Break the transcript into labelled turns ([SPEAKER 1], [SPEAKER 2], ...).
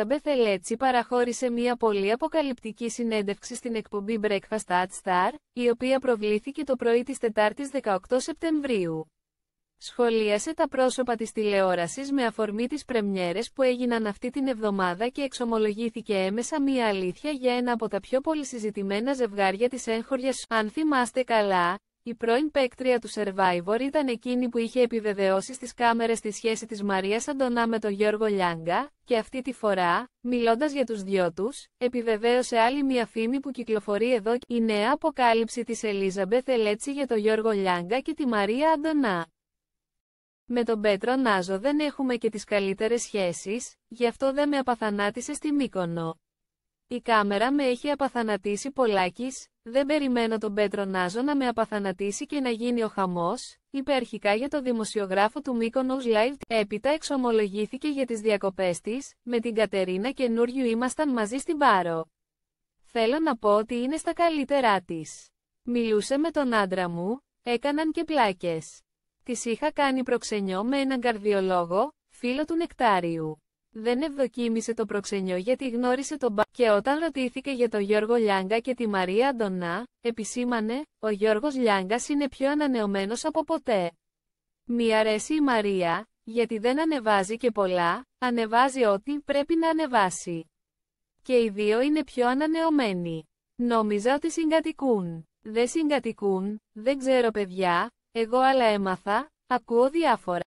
[SPEAKER 1] Ελίζαμπεθ Ελέτσι παραχώρησε μια πολύ αποκαλυπτική συνέντευξη στην εκπομπή Breakfast at Star, η οποία προβλήθηκε το πρωί της Τετάρτης 18 Σεπτεμβρίου. Σχολίασε τα πρόσωπα της τηλεόρασης με αφορμή τις πρεμιέρες που έγιναν αυτή την εβδομάδα και εξομολογήθηκε έμεσα μία αλήθεια για ένα από τα πιο πολυσυζητημένα ζευγάρια της έγχωριας. Αν θυμάστε καλά, η πρώην παίκτρια του Survivor ήταν εκείνη που είχε επιβεβαιώσει στις κάμερες τη σχέση της Μαρίας Αντωνά με τον Γιώργο Λιάγκα, και αυτή τη φορά, μιλώντας για τους δυο τους, επιβεβαίωσε άλλη μια φήμη που κυκλοφορεί εδώ η νέα αποκάλυψη της Ελίζαμπεθ Ελέτσι για τον Γιώργο Λιάγκα και τη Μαρία Αντωνά. Με τον Πέτρο Νάζο δεν έχουμε και τις καλύτερες σχέσεις, γι' αυτό δεν με απαθανάτησε στη Μύκονο. Η κάμερα με έχει απαθανατήσει πολλάκις, δεν περιμένω τον Πέτρο Νάζο να με απαθανατήσει και να γίνει ο χαμός, είπε αρχικά για το δημοσιογράφο του Mykonos Live, έπειτα εξομολογήθηκε για τις διακοπές της, με την Κατερίνα καινούριου ήμασταν μαζί στην Πάρο. Θέλω να πω ότι είναι στα καλύτερά της. Μιλούσε με τον άντρα μου, έκαναν και πλάκες. Της είχα κάνει προξενιό με έναν καρδιολόγο, φίλο του Νεκτάριου. Δεν ευδοκίμησε το προξενιό γιατί γνώρισε τον Μπα και όταν ρωτήθηκε για τον Γιώργο Λιάγκα και τη Μαρία Αντωνά, επισήμανε, ο Γιώργος Λιάγκας είναι πιο ανανεωμένος από ποτέ. Μη αρέσει η Μαρία, γιατί δεν ανεβάζει και πολλά, ανεβάζει ό,τι πρέπει να ανεβάσει. Και οι δύο είναι πιο ανανεωμένοι. Νόμιζα ότι συγκατοικούν. Δεν συγκατοικούν, δεν ξέρω παιδιά, εγώ αλλά έμαθα, ακούω διάφορα.